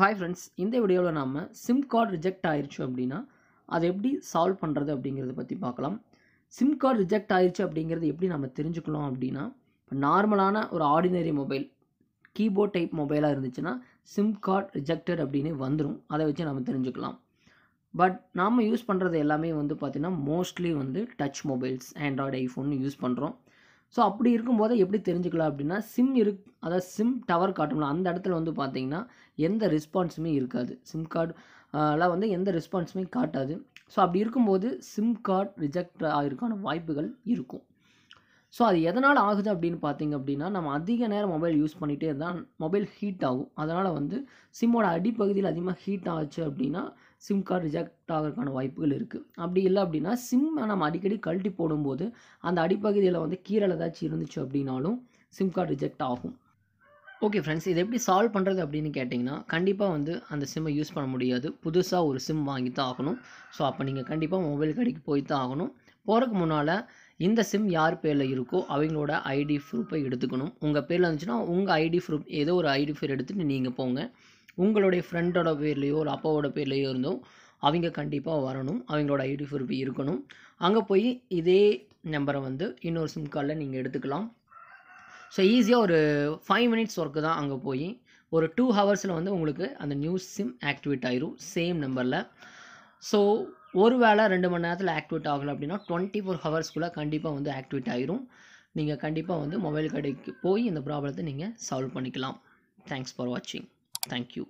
hi friends இந்த வீடியோவில் நம்ம சிம் கார்டு ரிஜெக்ட் ஆயிடுச்சு அப்படின்னா அதை எப்படி சால்வ் பண்ணுறது அப்படிங்கிறத பற்றி பார்க்கலாம் சிம் கார்டு ரிஜெக்ட் ஆயிடுச்சு அப்படிங்கிறது எப்படி நம்ம தெரிஞ்சுக்கலாம் அப்படின்னா இப்போ நார்மலான ஒரு ஆர்டினரி மொபைல் கீபோர்ட் டைப் மொபைலாக இருந்துச்சுன்னா சிம் கார்டு ரிஜெக்டட் அப்படின்னு வந்துடும் அதை வச்சு நம்ம தெரிஞ்சுக்கலாம் பட் நாம் யூஸ் பண்ணுறது எல்லாமே வந்து பார்த்திங்கன்னா மோஸ்ட்லி வந்து touch mobiles android iPhone use பண்ணுறோம் ஸோ அப்படி இருக்கும்போது எப்படி தெரிஞ்சுக்கலாம் அப்படின்னா சிம் இரு அதாவது சிம் டவர் காட்டும்ல அந்த இடத்துல வந்து பார்த்தீங்கன்னா எந்த ரெஸ்பான்ஸுமே இருக்காது சிம் கார்டு எல்லாம் வந்து எந்த ரெஸ்பான்ஸுமே காட்டாது ஸோ அப்படி இருக்கும்போது சிம் கார்டு ரிஜெக்ட் ஆகிருக்கான வாய்ப்புகள் இருக்கும் ஸோ அது எதனால் ஆகுது அப்படின்னு பார்த்தீங்க அப்படின்னா நம்ம அதிக நேரம் மொபைல் யூஸ் பண்ணிகிட்டே தான் மொபைல் ஹீட் ஆகும் அதனால் வந்து சிம்மோட அடிப்பகுதியில் அதிகமாக ஹீட் ஆச்சு அப்படின்னா சிம் கார்டு ரிஜெக்ட் ஆகிறதுக்கான வாய்ப்புகள் இருக்குது அப்படி இல்லை அப்படின்னா சிம்மை நம்ம அடிக்கடி கழட்டி போடும்போது அந்த அடிப்பகுதியில் வந்து கீரல் ஏதாச்சும் இருந்துச்சு அப்படின்னாலும் சிம் கார்டு ரிஜெக்ட் ஆகும் ஓகே ஃப்ரெண்ட்ஸ் இதை எப்படி சால்வ் பண்ணுறது அப்படின்னு கேட்டிங்கன்னா கண்டிப்பாக வந்து அந்த சிம்மை யூஸ் பண்ண முடியாது புதுசாக ஒரு சிம் வாங்கி தான் ஆகணும் ஸோ அப்போ நீங்கள் கண்டிப்பாக மொபைல் கடைக்கு போய் தான் ஆகணும் போகிறதுக்கு முன்னால் இந்த சிம் யார் பேரில் இருக்கோ அவங்களோட ஐடி ப்ரூஃபை எடுத்துக்கணும் உங்கள் பேரில் இருந்துச்சுன்னா உங்கள் ஐடி ப்ரூஃப் ஏதோ ஒரு ஐடி ப்ரூஃப் எடுத்துகிட்டு நீங்கள் போங்க உங்களுடைய ஃப்ரெண்டோட பேர்லேயோ ஒரு அப்பாவோட பேர்லேயோ இருந்தோ அவங்க கண்டிப்பாக வரணும் அவங்களோட ஐடி ப்ரூஃப் இருக்கணும் அங்கே போய் இதே நம்பரை வந்து இன்னொரு சிம் கார்டில் நீங்கள் எடுத்துக்கலாம் ஸோ ஈஸியாக ஒரு ஃபைவ் மினிட்ஸ் ஒர்க்கு தான் அங்கே போய் ஒரு டூ ஹவர்ஸில் வந்து உங்களுக்கு அந்த நியூ சிம் ஆக்டிவேட் ஆயிரும் சேம் நம்பரில் ஸோ ஒரு வேளை ரெண்டு மணி நேரத்தில் ஆக்டிவேட் ஆகலை அப்படின்னா டுவெண்ட்டி ஃபோர் ஹவர்ஸ்க்குள்ளே கண்டிப்பாக வந்து ஆக்டிவேட் ஆயிரும் நீங்கள் கண்டிப்பாக வந்து மொபைல் கடைக்கு போய் இந்த ப்ராப்ளத்தை நீங்கள் சால்வ் பண்ணிக்கலாம் தேங்க்ஸ் ஃபார் வாட்சிங் தேங்க்யூ